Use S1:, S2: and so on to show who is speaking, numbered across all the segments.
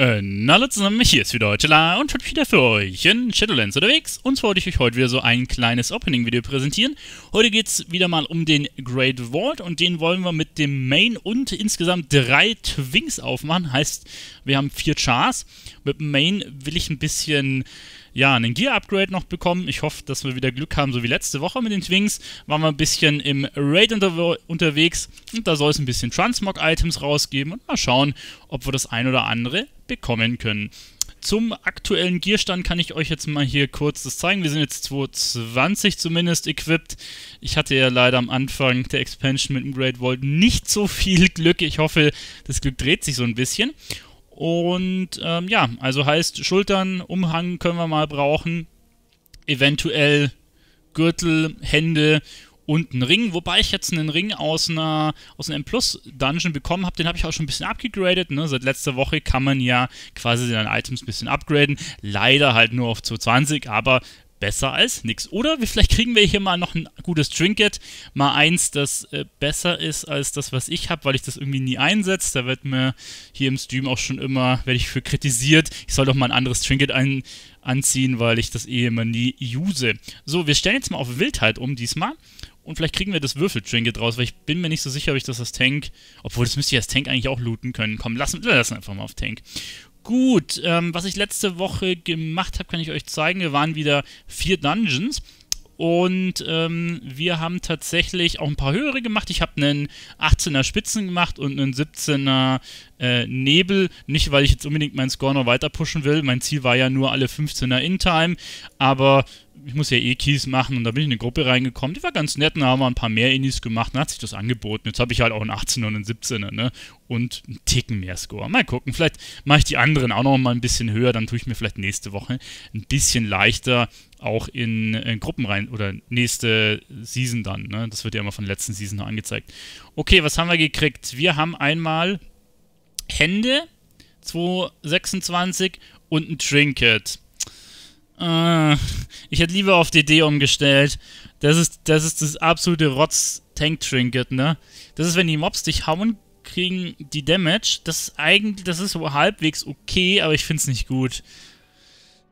S1: Na hallo zusammen, hier ist wieder heute und schon wieder für euch in Shadowlands unterwegs. Und zwar wollte ich euch heute wieder so ein kleines Opening-Video präsentieren. Heute geht es wieder mal um den Great Vault und den wollen wir mit dem Main und insgesamt drei Twinks aufmachen. Heißt, wir haben vier Chars. Mit dem Main will ich ein bisschen ja, einen Gear-Upgrade noch bekommen. Ich hoffe, dass wir wieder Glück haben, so wie letzte Woche mit den Twings. Waren wir ein bisschen im Raid unter unterwegs und da soll es ein bisschen Transmog-Items rausgeben und mal schauen, ob wir das ein oder andere bekommen können. Zum aktuellen Gearstand kann ich euch jetzt mal hier kurz das zeigen. Wir sind jetzt 220 zumindest equipped. Ich hatte ja leider am Anfang der Expansion mit dem Great Vault nicht so viel Glück. Ich hoffe, das Glück dreht sich so ein bisschen. Und ähm, ja, also heißt Schultern, Umhang können wir mal brauchen. Eventuell Gürtel, Hände und einen Ring. Wobei ich jetzt einen Ring aus, einer, aus einem M-Plus-Dungeon bekommen habe. Den habe ich auch schon ein bisschen abgegradet. Ne? Seit letzter Woche kann man ja quasi seine Items ein bisschen upgraden. Leider halt nur auf 220, aber besser als nichts. Oder vielleicht kriegen wir hier mal noch ein gutes Trinket. Mal eins, das äh, besser ist als das, was ich habe, weil ich das irgendwie nie einsetze. Da wird mir hier im Stream auch schon immer, werde ich für kritisiert. Ich soll doch mal ein anderes Trinket ein, anziehen, weil ich das eh immer nie use. So, wir stellen jetzt mal auf Wildheit um diesmal. Und vielleicht kriegen wir das Würfel-Trinket raus, weil ich bin mir nicht so sicher, ob ich das als Tank... Obwohl, das müsste ich als Tank eigentlich auch looten können. Komm, lassen wir das einfach mal auf Tank. Gut, ähm, was ich letzte Woche gemacht habe, kann ich euch zeigen. Wir waren wieder vier Dungeons. Und ähm, wir haben tatsächlich auch ein paar höhere gemacht. Ich habe einen 18er Spitzen gemacht und einen 17er äh, Nebel. Nicht, weil ich jetzt unbedingt meinen Score noch weiter pushen will. Mein Ziel war ja nur alle 15er In-Time. Aber ich muss ja eh Keys machen und da bin ich in eine Gruppe reingekommen, die war ganz nett, und da haben wir ein paar mehr Indies gemacht, dann hat sich das angeboten. Jetzt habe ich halt auch einen 18er und einen 17er, ne? Und einen Ticken mehr Score. Mal gucken, vielleicht mache ich die anderen auch noch mal ein bisschen höher, dann tue ich mir vielleicht nächste Woche ein bisschen leichter auch in, in, äh, Gruppen rein oder nächste Season dann. Ne? Das wird ja immer von der letzten Season angezeigt. Okay, was haben wir gekriegt? Wir haben einmal Hände 226 und ein Trinket. Äh, ich hätte lieber auf DD umgestellt. Das ist das, ist das absolute Rotz-Tank-Trinket, ne? Das ist, wenn die Mobs dich hauen, kriegen die Damage. Das, eigentlich, das ist halbwegs okay, aber ich finde es nicht gut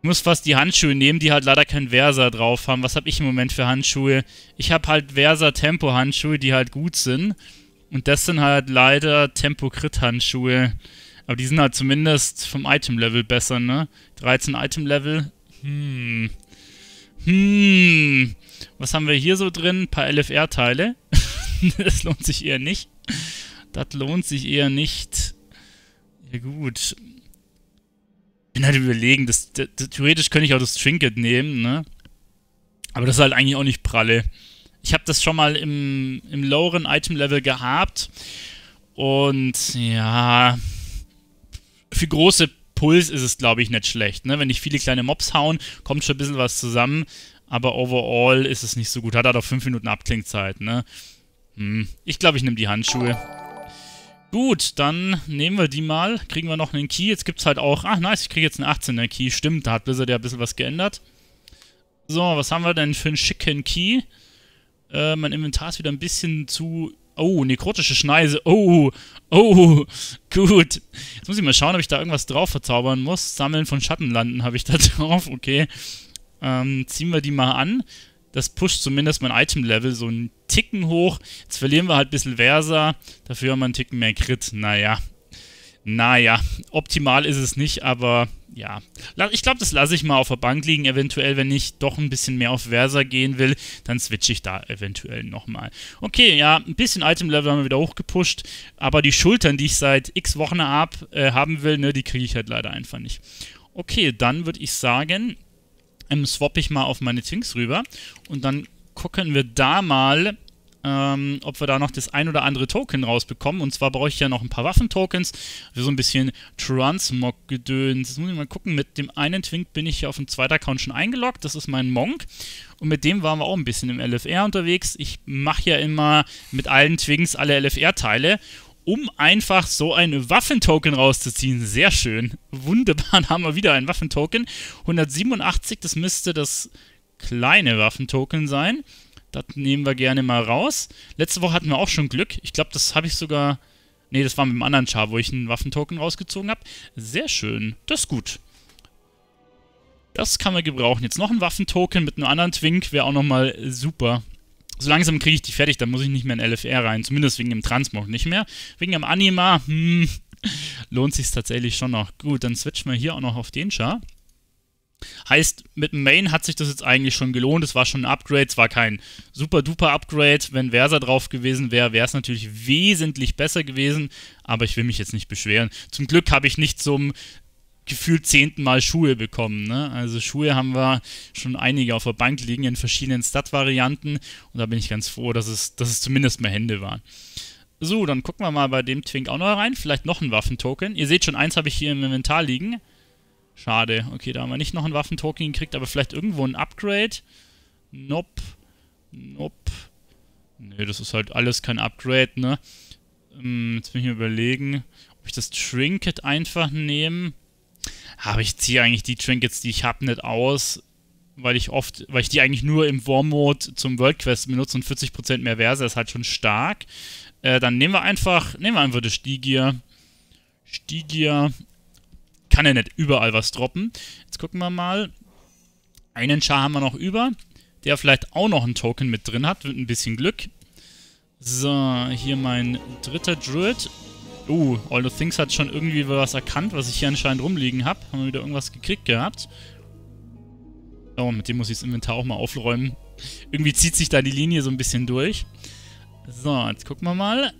S1: muss fast die Handschuhe nehmen, die halt leider kein Versa drauf haben. Was habe ich im Moment für Handschuhe? Ich habe halt Versa Tempo Handschuhe, die halt gut sind. Und das sind halt leider Tempo Crit Handschuhe. Aber die sind halt zumindest vom Item Level besser, ne? 13 Item Level. Hm. Hm. Was haben wir hier so drin? Ein paar LFR Teile. das lohnt sich eher nicht. Das lohnt sich eher nicht. Ja, gut bin halt überlegen, das, das, theoretisch könnte ich auch das Trinket nehmen, ne? Aber das ist halt eigentlich auch nicht pralle. Ich habe das schon mal im, im loweren Item-Level gehabt. Und ja, für große Puls ist es, glaube ich, nicht schlecht. Ne? Wenn ich viele kleine Mobs hauen, kommt schon ein bisschen was zusammen. Aber overall ist es nicht so gut. Hat halt auch 5 Minuten Abklingzeit. Ne? Hm. Ich glaube, ich nehme die Handschuhe. Gut, dann nehmen wir die mal. Kriegen wir noch einen Key. Jetzt gibt es halt auch... Ach, nice, ich kriege jetzt einen 18er Key. Stimmt, da hat Blizzard ja ein bisschen was geändert. So, was haben wir denn für einen schicken Key? Äh, mein Inventar ist wieder ein bisschen zu... Oh, nekrotische Schneise. Oh, oh, gut. Jetzt muss ich mal schauen, ob ich da irgendwas drauf verzaubern muss. Sammeln von Schattenlanden habe ich da drauf, okay. Ähm, ziehen wir die mal an. Das pusht zumindest mein Item-Level so einen Ticken hoch. Jetzt verlieren wir halt ein bisschen Versa. Dafür haben wir einen Ticken mehr Crit. Naja. Naja. Optimal ist es nicht, aber ja. Ich glaube, das lasse ich mal auf der Bank liegen. Eventuell, wenn ich doch ein bisschen mehr auf Versa gehen will, dann switche ich da eventuell nochmal. Okay, ja, ein bisschen Item-Level haben wir wieder hochgepusht. Aber die Schultern, die ich seit x Wochen ab, äh, haben will, ne, die kriege ich halt leider einfach nicht. Okay, dann würde ich sagen, ähm, swap ich mal auf meine Twinks rüber und dann gucken wir da mal, ähm, ob wir da noch das ein oder andere Token rausbekommen. Und zwar brauche ich ja noch ein paar Waffentokens für so ein bisschen Transmog-Gedöns. Jetzt muss ich mal gucken, mit dem einen Twink bin ich hier auf dem zweiten Account schon eingeloggt. Das ist mein Monk. Und mit dem waren wir auch ein bisschen im LFR unterwegs. Ich mache ja immer mit allen Twinks alle LFR-Teile um einfach so ein Waffentoken rauszuziehen. Sehr schön. Wunderbar, dann haben wir wieder ein Waffentoken. 187, das müsste das kleine Waffentoken sein. Das nehmen wir gerne mal raus. Letzte Woche hatten wir auch schon Glück. Ich glaube, das habe ich sogar... Ne, das war mit dem anderen Char, wo ich einen Waffentoken rausgezogen habe. Sehr schön. Das ist gut. Das kann man gebrauchen. Jetzt noch ein Waffentoken mit einem anderen Twink wäre auch nochmal super so langsam kriege ich die fertig, dann muss ich nicht mehr in LFR rein, zumindest wegen dem Transmog nicht mehr. Wegen dem Anima, hm, lohnt sich tatsächlich schon noch. Gut, dann switchen wir hier auch noch auf den Char. Heißt, mit dem Main hat sich das jetzt eigentlich schon gelohnt. Es war schon ein Upgrade, es war kein super-duper Upgrade. Wenn Versa drauf gewesen wäre, wäre es natürlich wesentlich besser gewesen, aber ich will mich jetzt nicht beschweren. Zum Glück habe ich nicht zum gefühlt zehnten Mal Schuhe bekommen. Ne? Also Schuhe haben wir schon einige auf der Bank liegen in verschiedenen Stat-Varianten und da bin ich ganz froh, dass es, dass es zumindest mal Hände waren. So, dann gucken wir mal bei dem Twink auch noch rein. Vielleicht noch ein Waffentoken. Ihr seht schon, eins habe ich hier im Inventar liegen. Schade. Okay, da haben wir nicht noch ein Waffentoken gekriegt, aber vielleicht irgendwo ein Upgrade. Nope. Nope. Nee, das ist halt alles kein Upgrade, ne? Ähm, jetzt bin ich mir überlegen, ob ich das Trinket einfach nehme aber ich ziehe eigentlich die Trinkets, die ich habe, nicht aus, weil ich oft, weil ich die eigentlich nur im warm mode zum World Quest benutze und 40% mehr Verse ist halt schon stark. Äh, dann nehmen wir einfach, nehmen wir einfach das Stigier. Stigier kann ja nicht überall was droppen. Jetzt gucken wir mal. Einen Char haben wir noch über, der vielleicht auch noch einen Token mit drin hat, mit ein bisschen Glück. So, hier mein dritter Druid. Uh, All the Things hat schon irgendwie was erkannt, was ich hier anscheinend rumliegen habe. Haben wir wieder irgendwas gekriegt gehabt. Oh, mit dem muss ich das Inventar auch mal aufräumen. irgendwie zieht sich da die Linie so ein bisschen durch. So, jetzt gucken wir mal.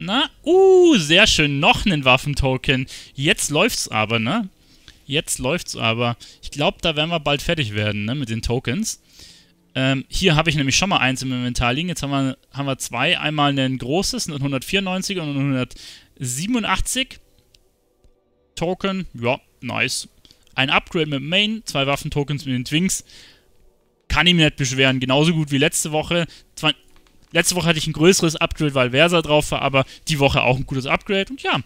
S1: Na, uh, sehr schön. Noch einen Waffentoken. Jetzt läuft's aber, ne? Jetzt läuft's aber. Ich glaube, da werden wir bald fertig werden, ne? Mit den Tokens. Ähm, hier habe ich nämlich schon mal eins im Inventar liegen. Jetzt haben wir, haben wir zwei. Einmal ein großes, ein 194 er und ein 187 Token. Ja, nice. Ein Upgrade mit Main, zwei Waffentokens mit den Twinks. Kann ich mir nicht beschweren. Genauso gut wie letzte Woche. Zwar, letzte Woche hatte ich ein größeres Upgrade, weil Versa drauf war, aber die Woche auch ein gutes Upgrade. Und ja,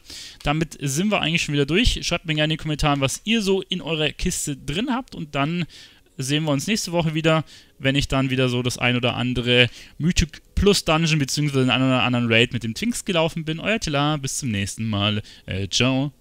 S1: damit sind wir eigentlich schon wieder durch. Schreibt mir gerne in den Kommentaren, was ihr so in eurer Kiste drin habt und dann sehen wir uns nächste Woche wieder, wenn ich dann wieder so das ein oder andere Mythic Plus Dungeon bzw. den ein oder anderen Raid mit dem Twinks gelaufen bin. Euer Tila, bis zum nächsten Mal. Äh, ciao.